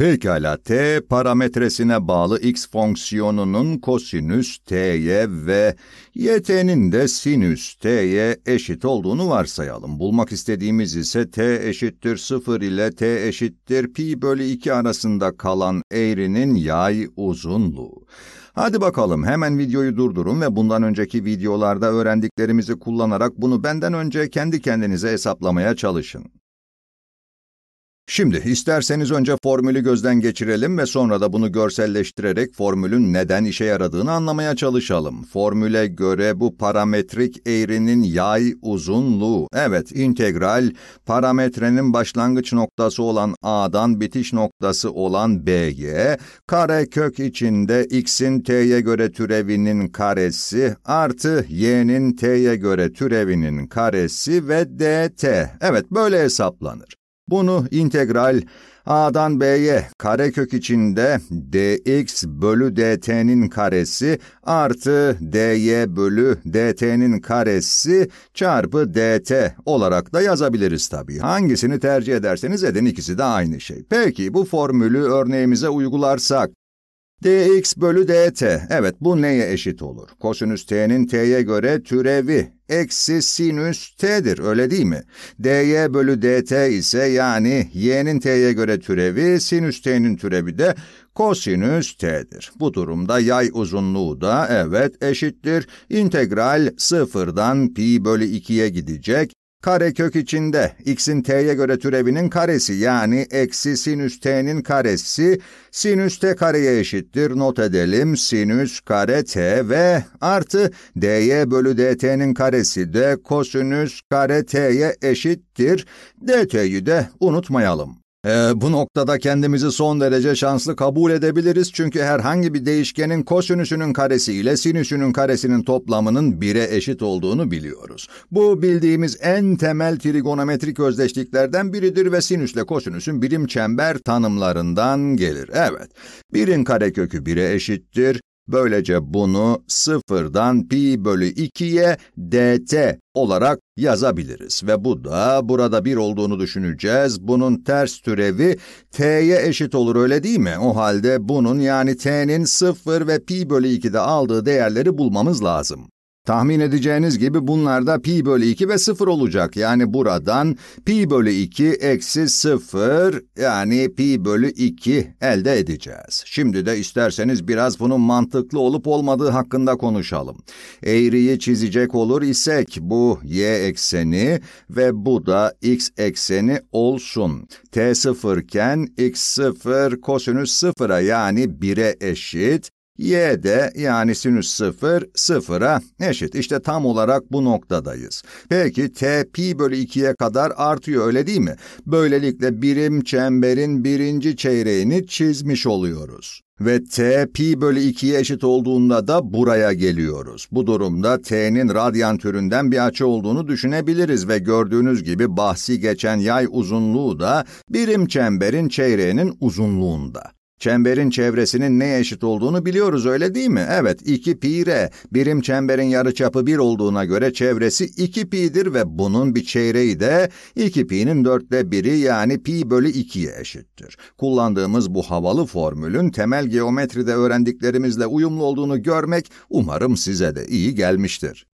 Pekala t parametresine bağlı x fonksiyonunun kosinüs t'ye ve yt'nin de sinüs t'ye eşit olduğunu varsayalım. Bulmak istediğimiz ise t eşittir 0 ile t eşittir pi bölü 2 arasında kalan eğrinin yay uzunluğu. Hadi bakalım hemen videoyu durdurun ve bundan önceki videolarda öğrendiklerimizi kullanarak bunu benden önce kendi kendinize hesaplamaya çalışın. Şimdi isterseniz önce formülü gözden geçirelim ve sonra da bunu görselleştirerek formülün neden işe yaradığını anlamaya çalışalım. Formüle göre bu parametrik eğrinin yay uzunluğu, evet integral, parametrenin başlangıç noktası olan a'dan bitiş noktası olan b'ye, kare kök içinde x'in t'ye göre türevinin karesi artı y'nin t'ye göre türevinin karesi ve dt. Evet böyle hesaplanır. Bunu integral A'dan B'ye karekök içinde dx bölü dt'nin karesi artı dy bölü dt'nin karesi çarpı dt olarak da yazabiliriz tabii. Hangisini tercih ederseniz edin ikisi de aynı şey. Peki bu formülü örneğimize uygularsak dx bölü dt. Evet, bu neye eşit olur? Kosinüs t'nin t'ye göre türevi eksi sinüs t'dir öyle değil mi? dy bölü dt ise yani y'nin t'ye göre türevi, sinüs t'nin türevi de kosinüs t'dir. Bu durumda yay uzunluğu da evet eşittir. İntegral sıfırdan pi bölü 2'ye gidecek. Kare kök içinde x'in t'ye göre türevinin karesi yani eksi sinüs t'nin karesi sinüs t kareye eşittir. Not edelim sinüs kare t ve artı dy bölü dt'nin karesi de kosinüs kare t'ye eşittir. dt'yi de unutmayalım. Ee, bu noktada kendimizi son derece şanslı kabul edebiliriz çünkü herhangi bir değişkenin kosinüsünün karesi ile sinüsünün karesinin toplamının 1'e eşit olduğunu biliyoruz. Bu bildiğimiz en temel trigonometrik özdeşliklerden biridir ve sinüsle kosinüsün birim çember tanımlarından gelir. Evet, 1'in karekökü 1'e eşittir, Böylece bunu sıfırdan pi bölü 2'ye dt olarak yazabiliriz. Ve bu da burada 1 olduğunu düşüneceğiz. Bunun ters türevi t'ye eşit olur öyle değil mi? O halde bunun yani t'nin 0 ve pi bölü 2'de aldığı değerleri bulmamız lazım. Tahmin edeceğiniz gibi bunlarda pi bölü 2 ve 0 olacak. Yani buradan pi bölü 2 eksi 0 yani pi bölü 2 elde edeceğiz. Şimdi de isterseniz biraz bunun mantıklı olup olmadığı hakkında konuşalım. Eğriyi çizecek olur isek bu y ekseni ve bu da x ekseni olsun. t 0 iken x 0 kosinüs 0'a yani 1'e eşit Y de yani sinüs 0, 0'a eşit. İşte tam olarak bu noktadayız. Peki t pi bölü 2'ye kadar artıyor öyle değil mi? Böylelikle birim çemberin birinci çeyreğini çizmiş oluyoruz. Ve t pi bölü 2'ye eşit olduğunda da buraya geliyoruz. Bu durumda t'nin radyan türünden bir açı olduğunu düşünebiliriz ve gördüğünüz gibi bahsi geçen yay uzunluğu da birim çemberin çeyreğinin uzunluğunda. Çemberin çevresinin neye eşit olduğunu biliyoruz öyle değil mi? Evet 2 pi r. Birim çemberin yarıçapı 1 olduğuna göre çevresi 2 pi'dir ve bunun bir çeyreği de 2 pi'nin dörtte biri yani pi bölü 2'ye eşittir. Kullandığımız bu havalı formülün temel geometride öğrendiklerimizle uyumlu olduğunu görmek umarım size de iyi gelmiştir.